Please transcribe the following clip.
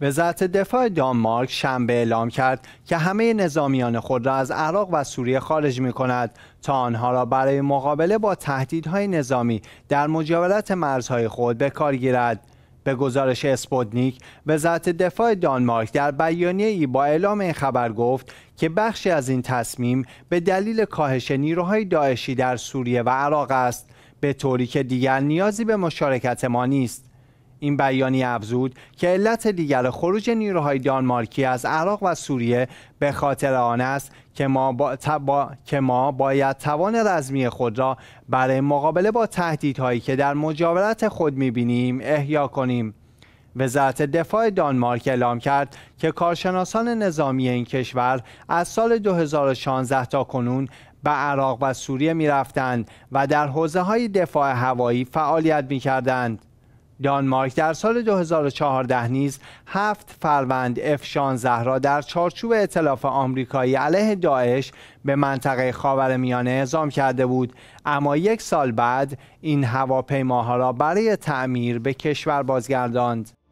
وزارت دفاع دانمارک شنبه اعلام کرد که همه نظامیان خود را از عراق و سوریه خارج می کند تا آنها را برای مقابله با تهدیدهای نظامی در مجاورت مرزهای خود به کار گیرد. به گزارش اسپوتنیک وزارت دفاع دانمارک در بیانیه ای با اعلام این خبر گفت که بخشی از این تصمیم به دلیل کاهش نیروهای داعشی در سوریه و عراق است به طوری که دیگر نیازی به مشارکت ما نیست این بیانیه افزود که علت دیگر خروج نیروهای دانمارکی از عراق و سوریه به خاطر آن است که ما, با... که ما باید توان رزمی خود را برای مقابله با تهدیدهایی که در مجاورت خود میبینیم احیا کنیم وزارت دفاع دانمارک اعلام کرد که کارشناسان نظامی این کشور از سال 2016 تا کنون به عراق و سوریه می رفتند و در حوزه های دفاع هوایی فعالیت می دانمارک در سال 2014 نیز هفت فروند اف 16 را در چارچوب اطلاف آمریکایی علیه داعش به منطقه خاورمیانه اعزام کرده بود اما یک سال بعد این هواپیماها را برای تعمیر به کشور بازگرداند